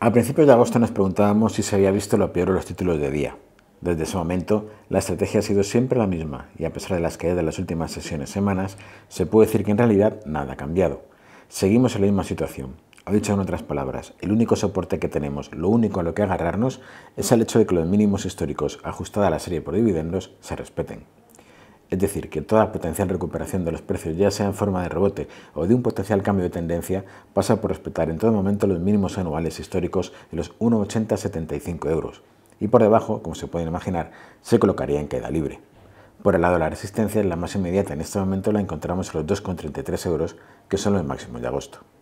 A principios de agosto nos preguntábamos si se había visto lo peor de los títulos de día. Desde ese momento, la estrategia ha sido siempre la misma y a pesar de las caídas de las últimas sesiones semanas, se puede decir que en realidad nada ha cambiado. Seguimos en la misma situación. Ha dicho en otras palabras, el único soporte que tenemos, lo único a lo que agarrarnos, es el hecho de que los mínimos históricos ajustados a la serie por dividendos se respeten. Es decir, que toda potencial recuperación de los precios, ya sea en forma de rebote o de un potencial cambio de tendencia, pasa por respetar en todo momento los mínimos anuales históricos de los 75 euros. Y por debajo, como se pueden imaginar, se colocaría en caída libre. Por el lado de la resistencia, la más inmediata en este momento la encontramos en los 2,33 euros, que son los máximos de agosto.